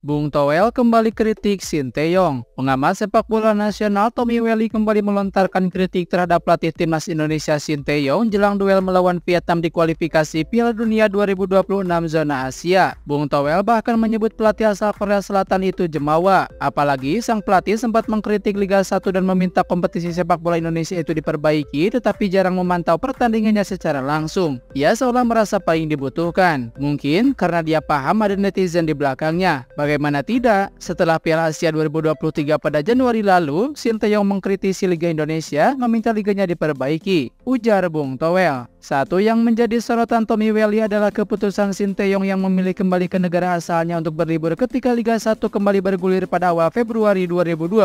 Bung Towel kembali kritik Shin Tae-yong. Pengamat sepak bola nasional Tommy Welly kembali melontarkan kritik terhadap pelatih timnas Indonesia Shin Tae-yong jelang duel melawan Vietnam di kualifikasi Piala Dunia 2026 zona Asia. Bung Towel bahkan menyebut pelatih asal Korea Selatan itu jemawa. Apalagi sang pelatih sempat mengkritik Liga 1 dan meminta kompetisi sepak bola Indonesia itu diperbaiki tetapi jarang memantau pertandingannya secara langsung. Ia seolah merasa paling dibutuhkan. Mungkin karena dia paham ada netizen di belakangnya. Bagaimana tidak, setelah Piala Asia 2023 pada Januari lalu, Sinteyong mengkritisi Liga Indonesia meminta liganya diperbaiki, ujar Bung Toel. Satu yang menjadi sorotan Tommy Welly adalah keputusan Sinteyong yang memilih kembali ke negara asalnya untuk berlibur ketika Liga 1 kembali bergulir pada awal Februari 2024.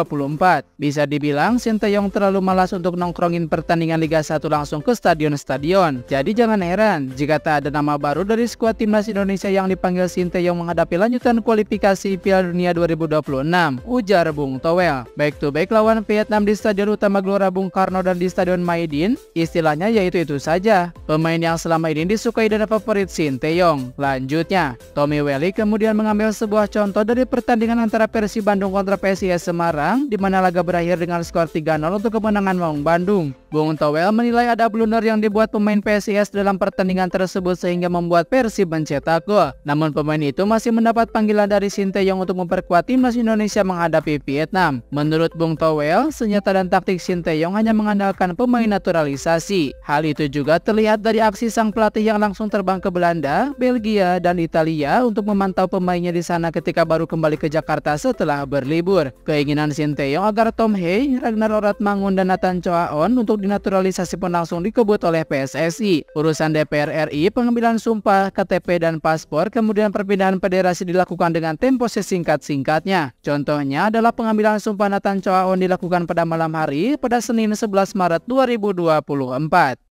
Bisa dibilang Sinteyong terlalu malas untuk nongkrongin pertandingan Liga 1 langsung ke stadion-stadion. Jadi jangan heran jika tak ada nama baru dari skuad timnas Indonesia yang dipanggil Sinteyong menghadapi lanjutan kualifikasi kualifikasi Piala Dunia 2026, ujar Bung Towel. Baik to baik lawan Vietnam di Stadion Utama Gelora Bung Karno dan di Stadion Maidin, istilahnya yaitu itu saja. Pemain yang selama ini disukai dan favorit Shin Taeyong. Lanjutnya, Tommy Welly kemudian mengambil sebuah contoh dari pertandingan antara Persib Bandung kontra PSIS Semarang, di mana laga berakhir dengan skor 3-0 untuk kemenangan Maung Bandung. Bung Towel menilai ada blunder yang dibuat pemain PSIS dalam pertandingan tersebut sehingga membuat Persib mencetak gol. Namun pemain itu masih mendapat panggilan dari Shin Sinteyong untuk memperkuat timnas Indonesia menghadapi Vietnam. Menurut Bung Towel, senjata dan taktik Sinteyong hanya mengandalkan pemain naturalisasi. Hal itu juga terlihat dari aksi sang pelatih yang langsung terbang ke Belanda, Belgia, dan Italia untuk memantau pemainnya di sana ketika baru kembali ke Jakarta setelah berlibur. Keinginan Sinteyong agar Tom Hey, Ragnar Oratmangun, dan Nathan Choaon untuk dinaturalisasi pun langsung dikebut oleh PSSI. Urusan DPR RI, pengambilan sumpah, KTP, dan paspor, kemudian perpindahan federasi dilakukan dengan tim proses singkat-singkatnya. Contohnya adalah pengambilan sumpah Nathan Choaon dilakukan pada malam hari pada Senin 11 Maret 2024.